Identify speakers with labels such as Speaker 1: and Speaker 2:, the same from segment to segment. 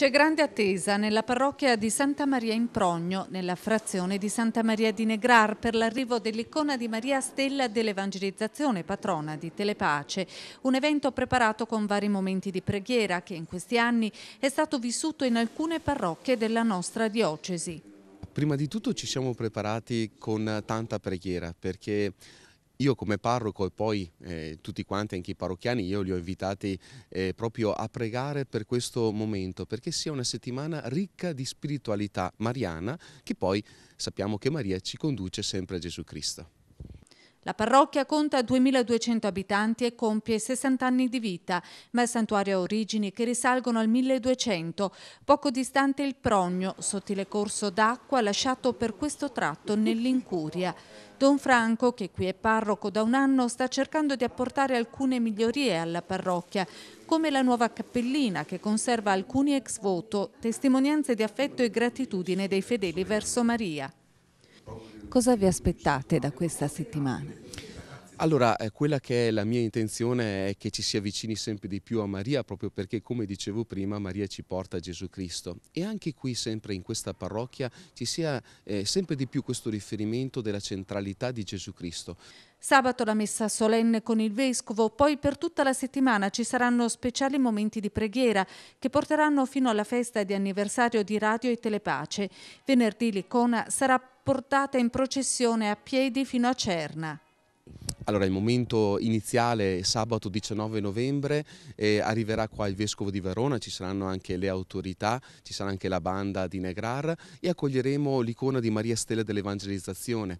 Speaker 1: C'è grande attesa nella parrocchia di Santa Maria in Progno, nella frazione di Santa Maria di Negrar, per l'arrivo dell'icona di Maria Stella dell'Evangelizzazione, patrona di Telepace, un evento preparato con vari momenti di preghiera che in questi anni è stato vissuto in alcune parrocchie della nostra diocesi.
Speaker 2: Prima di tutto ci siamo preparati con tanta preghiera perché io come parroco e poi eh, tutti quanti, anche i parrocchiani, io li ho invitati eh, proprio a pregare per questo momento, perché sia una settimana ricca di spiritualità mariana che poi sappiamo che Maria ci conduce sempre a Gesù Cristo.
Speaker 1: La parrocchia conta 2.200 abitanti e compie 60 anni di vita, ma il santuario ha origini che risalgono al 1200. Poco distante il Progno, sottile corso d'acqua lasciato per questo tratto nell'incuria. Don Franco, che qui è parroco da un anno, sta cercando di apportare alcune migliorie alla parrocchia, come la nuova cappellina che conserva alcuni ex voto, testimonianze di affetto e gratitudine dei fedeli verso Maria. Cosa vi aspettate da questa settimana?
Speaker 2: Allora, eh, quella che è la mia intenzione è che ci si avvicini sempre di più a Maria, proprio perché, come dicevo prima, Maria ci porta a Gesù Cristo. E anche qui, sempre in questa parrocchia, ci sia eh, sempre di più questo riferimento della centralità di Gesù Cristo.
Speaker 1: Sabato la messa solenne con il Vescovo, poi per tutta la settimana ci saranno speciali momenti di preghiera che porteranno fino alla festa di anniversario di Radio e Telepace. Venerdì l'icona sarà trasportata in processione a piedi fino a Cerna.
Speaker 2: Allora il momento iniziale è sabato 19 novembre, e arriverà qua il Vescovo di Verona, ci saranno anche le autorità, ci sarà anche la banda di Negrar e accoglieremo l'icona di Maria Stella dell'Evangelizzazione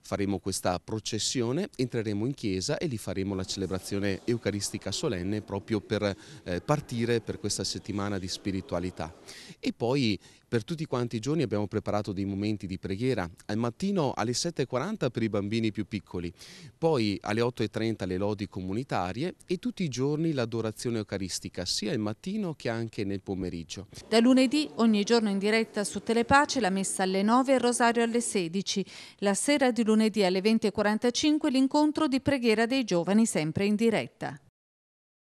Speaker 2: faremo questa processione, entreremo in chiesa e lì faremo la celebrazione eucaristica solenne proprio per eh, partire per questa settimana di spiritualità. E poi per tutti quanti i giorni abbiamo preparato dei momenti di preghiera, al mattino alle 7.40 per i bambini più piccoli, poi alle 8.30 le lodi comunitarie e tutti i giorni l'adorazione eucaristica, sia il mattino che anche nel pomeriggio.
Speaker 1: Da lunedì ogni giorno in diretta su Telepace la messa alle 9 e il rosario alle 16, la sera di lunedì lunedì alle 20.45 l'incontro di preghiera dei giovani sempre in diretta.